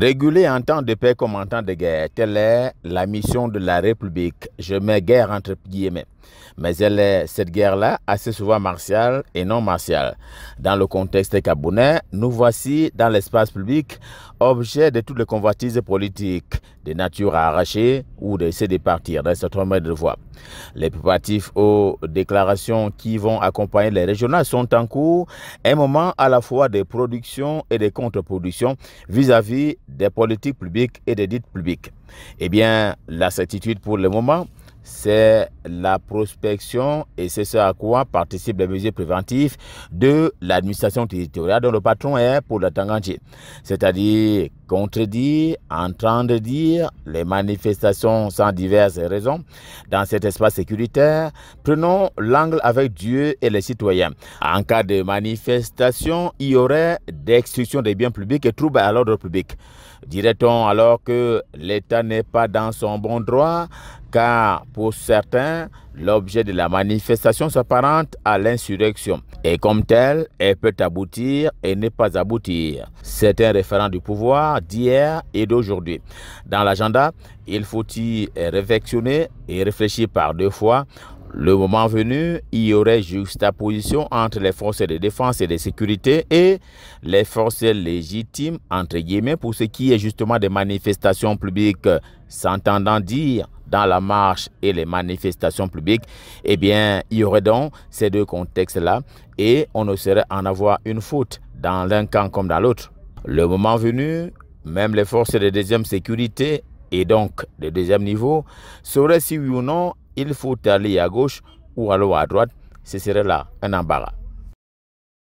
Réguler en temps de paix comme en temps de guerre, telle est la mission de la République. Je mets guerre entre guillemets. Mais elle est, cette guerre-là, assez souvent martiale et non martiale. Dans le contexte cabounais, nous voici dans l'espace public, objet de toutes les convoitises politiques, de nature à arracher ou de se départir d'un certain de voie. Les préparatifs aux déclarations qui vont accompagner les régionales sont en cours, un moment à la fois de production et de contre-production vis-à-vis des politiques publiques et des dites publiques Eh bien, la certitude pour le moment, c'est la prospection et c'est ce à quoi participent les mesures préventives de l'administration territoriale dont le patron est pour le temps C'est-à-dire contredit, en train de dire les manifestations sans diverses raisons dans cet espace sécuritaire. Prenons l'angle avec Dieu et les citoyens. En cas de manifestation, il y aurait destruction des biens publics et troubles à l'ordre public. Dirait-on alors que l'État n'est pas dans son bon droit car pour certains, l'objet de la manifestation s'apparente à l'insurrection et comme telle, elle peut aboutir et ne pas aboutir. Certains référents du pouvoir d'hier et d'aujourd'hui. Dans l'agenda, il faut y réflexionner et réfléchir par deux fois le moment venu, il y aurait juxtaposition entre les forces de défense et de sécurité et les forces légitimes, entre guillemets, pour ce qui est justement des manifestations publiques, s'entendant dire dans la marche et les manifestations publiques, eh bien, il y aurait donc ces deux contextes-là et on ne saurait en avoir une faute dans l'un camp comme dans l'autre. Le moment venu, même les forces de deuxième sécurité et donc de deuxième niveau sauraient si oui ou non il faut aller à gauche ou alors à droite. Ce serait là un embarras.